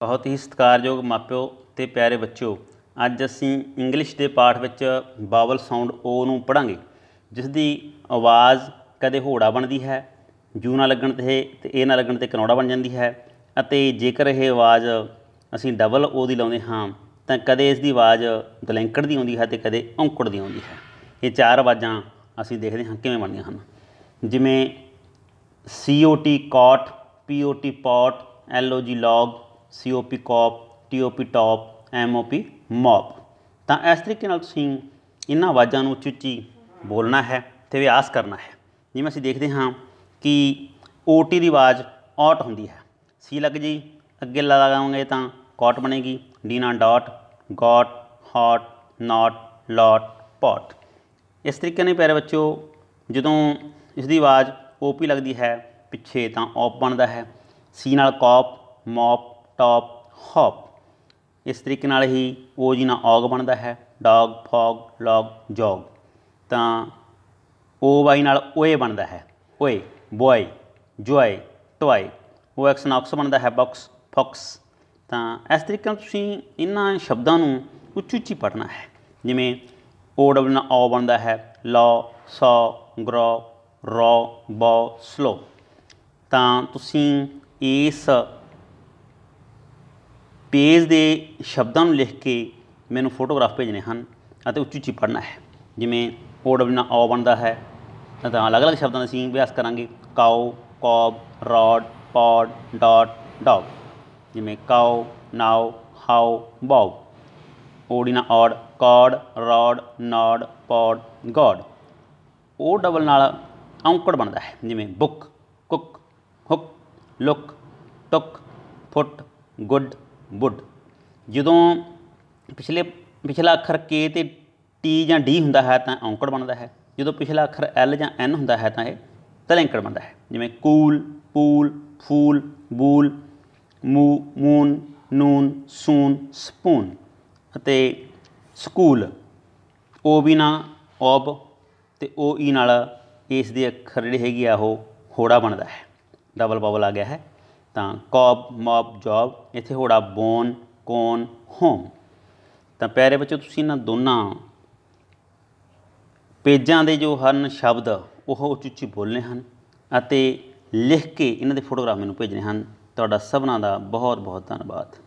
ਬਹੁਤ ਹੀ ਸਤਿਕਾਰਯੋਗ ਮਾਪਿਓ ਤੇ ਪਿਆਰੇ ਬੱਚਿਓ ਅੱਜ ਅਸੀਂ ਇੰਗਲਿਸ਼ ਦੇ ਪਾਠ ਵਿੱਚ ਬਾਵਲ ਸਾਊਂਡ ਓ ਨੂੰ ਪੜਾਂਗੇ ਜਿਸ ਦੀ ਆਵਾਜ਼ ਕਦੇ ਹੋੜਾ ਬਣਦੀ ਹੈ ਜੂ ਨਾ ਲੱਗਣ ਤੇ ਤੇ ਏ ਨਾ ਲੱਗਣ ਤੇ ਕਨੋੜਾ ਬਣ ਜਾਂਦੀ ਹੈ ਅਤੇ ਜੇਕਰ ਇਹ ਆਵਾਜ਼ ਅਸੀਂ ਡਬਲ ਓ ਦੀ ਲਾਉਂਦੇ ਹਾਂ ਤਾਂ ਕਦੇ ਇਸ ਦੀ ਆਵਾਜ਼ ਦਲੈਂਕੜ ਦੀ ਆਉਂਦੀ ਹੈ ਤੇ ਕਦੇ ਔਂਕੜ ਦੀ ਆਉਂਦੀ ਹੈ ਇਹ ਚਾਰ ਆਵਾਜ਼ਾਂ ਅਸੀਂ ਦੇਖਦੇ ਹਾਂ ਕਿਵੇਂ ਬਣਦੀਆਂ ਹਨ ਜਿਵੇਂ ਟੀ ਕਾਟ L O G log COP COP TOP TOP MOP MOP ਤਾਂ ਇਸ ਤਰੀਕੇ ਨਾਲ ਤੁਸੀਂ ਇਹਨਾਂ ਆਵਾਜ਼ਾਂ ਨੂੰ ਉੱਚੀ ਉੱਚੀ ਬੋਲਣਾ ਹੈ ਤੇ ਅਭਿਆਸ ਕਰਨਾ ਹੈ ਜਿਵੇਂ ਅਸੀਂ ਦੇਖਦੇ ਹਾਂ ਕਿ OT ਦੀ ਆਵਾਜ਼ ਆਟ ਹੁੰਦੀ ਹੈ ਸੀ ਲੱਗ ਜੀ ਅੱਗੇ ਲਗਾਵਾਂਗੇ ਤਾਂ ਕਾਟ ਬਣੇਗੀ ਡੀ ਨਾ ਡਾਟ ਗਾਟ ਹਾਟ ਨਾਟ ਲਾਟ ਪਾਟ ਇਸ ਤਰੀਕੇ ਨਾਲ ਪਿਆਰੇ ਬੱਚਿਓ ਜਦੋਂ ਇਸ ਦੀ ਆਵਾਜ਼ ਓਪੀ ਲੱਗਦੀ ਹੈ ਪਿੱਛੇ ਤਾਂ ਆਪ ਬਣਦਾ ਹੈ ਸੀ ਨਾਲ ਕਾਪ ਮੌਪ ਟੌਪ ਹੌਪ ਇਸ ਤਰੀਕੇ ਨਾਲ ਹੀ ਉਹ ਜੀ ਨਾਲ ਔਗ ਬਣਦਾ ਹੈ ਡੌਗ ਫੌਗ ਲੌਗ ਜੌਗ ਤਾਂ ਓ ਵਾਈ ਨਾਲ ਓਏ ਬਣਦਾ ਹੈ ਓਏ ਬੋਏ ਜੋਏ ਟੋਏ ਉਹ ਐਕਸ ਨੌਕਸ ਬਣਦਾ ਹੈ ਬਾਕਸ ਫੌਕਸ ਤਾਂ ਇਸ ਤਰੀਕੇ ਨਾਲ ਤੁਸੀਂ ਇਹਨਾਂ ਸ਼ਬਦਾਂ ਨੂੰ ਉੱਚੀ ਉੱਚੀ ਪੜਨਾ ਹੈ ਜਿਵੇਂ ਓ ਡਬਲ ਨਾਲ ਔ ਬਣਦਾ ਹੈ ਲੌ ਸੌ ਗਰੋ ਰੋ ਬੋ ਸਲੋ ਤਾਂ ਤੁਸੀਂ ਇਸ ਪੇਜ ਦੇ ਸ਼ਬਦਾਂ ਨੂੰ ਲਿਖ ਕੇ ਮੈਨੂੰ ਫੋਟੋਗ੍ਰਾਫ ਭੇਜਣੇ ਹਨ ਅਤੇ ਉੱਚੀ ਉੱਚੀ ਪੜਨਾ ਹੈ ਜਿਵੇਂ ਓ ਡਬਲ ਨਾਲ ਬਣਦਾ ਹੈ ਤਾਂ ਅਲੱਗ-ਅਲੱਗ ਸ਼ਬਦਾਂ ਦਾ ਅਸੀਂ ਅਭਿਆਸ ਕਰਾਂਗੇ cow cob rod pod dot dog ਜਿਵੇਂ ਕਾਓ ਨਾਓ ਹਾਓ ਬੌਬ ਓੜੀ ਨਾਲ ਔਡ ਕੌਡ ਰੌਡ ਨੌਡ ਪੌਡ ਗੋਡ ਓ ਡਬਲ ਨਾਲ ਔਂਕੜ ਬਣਦਾ ਹੈ ਜਿਵੇਂ ਬੁੱਕ ਕੁੱਕ ਹੁੱਕ ਲੁੱਕ ਟੁੱਕ ਫੁੱਟ ਗੁੱਡ ਵੁੱਡ ਜਦੋਂ ਪਿਛਲੇ ਪਿਛਲਾ ਅੱਖਰ ਕੇ ਤੇ ਟੀ ਜਾਂ ਡੀ ਹੁੰਦਾ ਹੈ ਤਾਂ ਔਂਕੜ ਬਣਦਾ ਹੈ ਜਦੋਂ ਪਿਛਲਾ ਅੱਖਰ ਐਲ ਜਾਂ ਐਨ ਹੁੰਦਾ ਹੈ ਤਾਂ ਇਹ ਤਲੈਂਕੜ ਬਣਦਾ ਹੈ ਜਿਵੇਂ ਕੂਲ ਪੂਲ ਫੂਲ ਬੂਲ ਮੂ ਮੂਨ ਨੂਨ ਸੂਨ ਸਪੂਨ ਅਤੇ ਸਕੂਲ ਓ ਵੀ ਨਾ ਓਬ ਤੇ ਓ ਈ ਨਾਲ ਇਸ ਦੇ ਅੱਖਰ ਜਿਹੜੇ ਹੈਗੇ ਆ ਉਹ ਹੋੜਾ ਬਣਦਾ ਹੈ ਡਬਲ ਬਬਲ ਆ ਗਿਆ ਹੈ ਤਾਂ ਕੌਬ ਮੌਬ ਜੌਬ ਇੱਥੇ ਹੋੜਾ ਬੋਨ ਕੋਨ ਹੋਮ ਤਾਂ ਪਿਆਰੇ ਬੱਚੋ ਤੁਸੀਂ ਇਹਨਾਂ ਦੋਨਾਂ ਪੇਜਾਂ ਦੇ ਜੋ ਹਨ ਸ਼ਬਦ ਉਹ ਉੱਚੀ ਬੋਲਨੇ ਹਨ ਅਤੇ ਲਿਖ ਕੇ ਇਹਨਾਂ ਦੇ ਫੋਟੋਗ੍ਰਾਫ ਮੈਨੂੰ ਭੇਜਣੇ ਹਨ ਤੁਹਾਡਾ ਸਭਨਾਂ ਦਾ ਬਹੁਤ ਬਹੁਤ ਧੰਨਵਾਦ